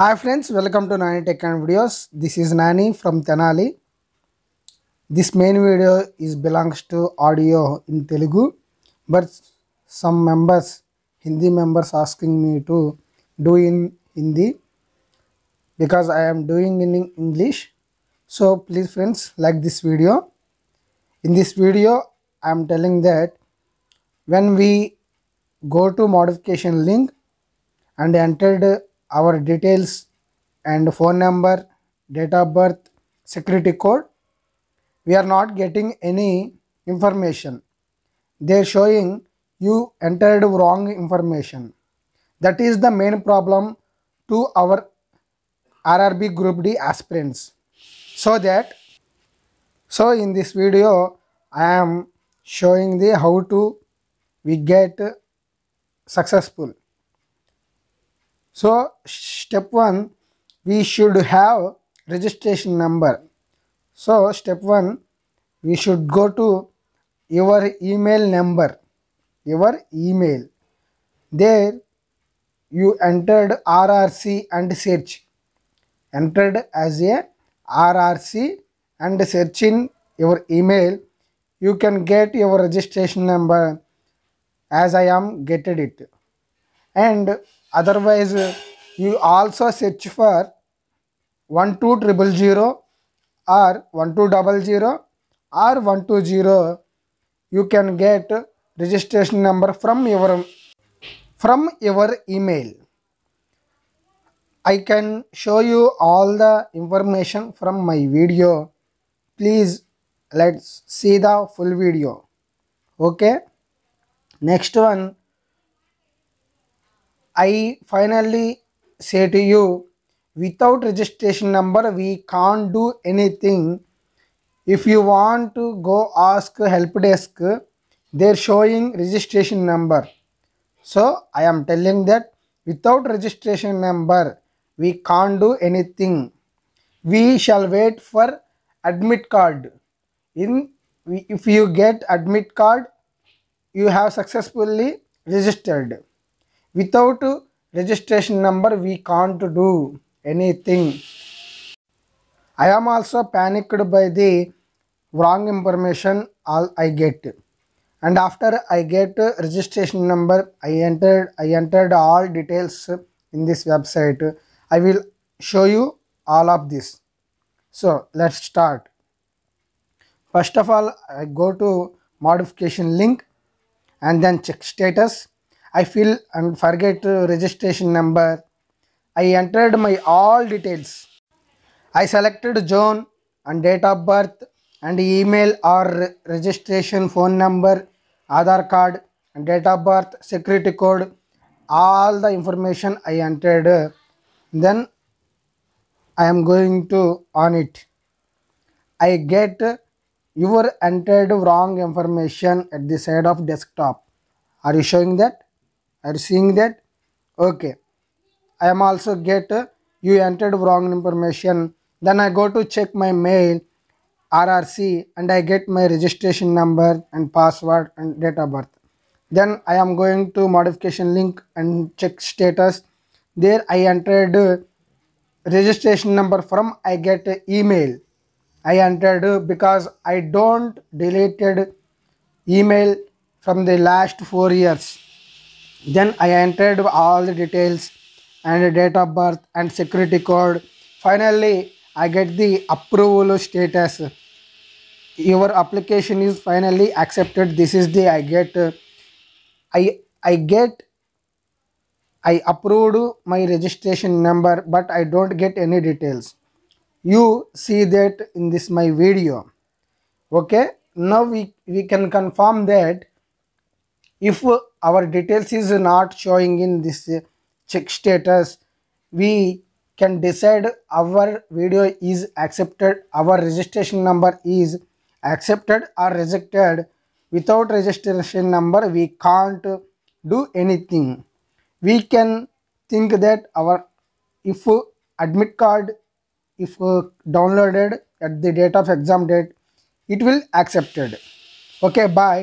Hi friends, welcome to Nani Tech and Videos. This is Nani from Tenali. This main video is belongs to audio in Telugu, but some members, Hindi members asking me to do in Hindi because I am doing in English. So please friends like this video. In this video, I am telling that when we go to modification link and entered our details and phone number, date of birth, security code, we are not getting any information. They are showing you entered wrong information. That is the main problem to our RRB Group D aspirants. So that, so in this video, I am showing the how to we get successful so step 1 we should have registration number. So step 1 we should go to your email number your email there you entered RRC and search entered as a RRC and search in your email you can get your registration number as I am getting it and otherwise you also search for 12000 or 1200 or 120 you can get registration number from your from your email I can show you all the information from my video. Please let's see the full video. Okay. Next one I finally say to you, without registration number, we can't do anything. If you want to go ask help desk, they're showing registration number. So I am telling that without registration number, we can't do anything. We shall wait for admit card. In if you get admit card, you have successfully registered without registration number we can't do anything i am also panicked by the wrong information all i get and after i get registration number i entered i entered all details in this website i will show you all of this so let's start first of all i go to modification link and then check status I fill and forget uh, registration number. I entered my all details. I selected zone and date of birth and email or registration phone number, Aadhaar card and date of birth, security code, all the information I entered. Then I am going to on it. I get your entered wrong information at the side of desktop. Are you showing that? are you seeing that okay i am also get uh, you entered wrong information then i go to check my mail rrc and i get my registration number and password and date of birth then i am going to modification link and check status there i entered uh, registration number from i get uh, email i entered uh, because i don't deleted email from the last four years then I entered all the details and date of birth and security code. Finally, I get the approval status. Your application is finally accepted. This is the I get. I I get. I approved my registration number, but I don't get any details. You see that in this my video. Okay. Now we we can confirm that if our details is not showing in this check status we can decide our video is accepted our registration number is accepted or rejected without registration number we can't do anything we can think that our if admit card if downloaded at the date of exam date it will accepted okay bye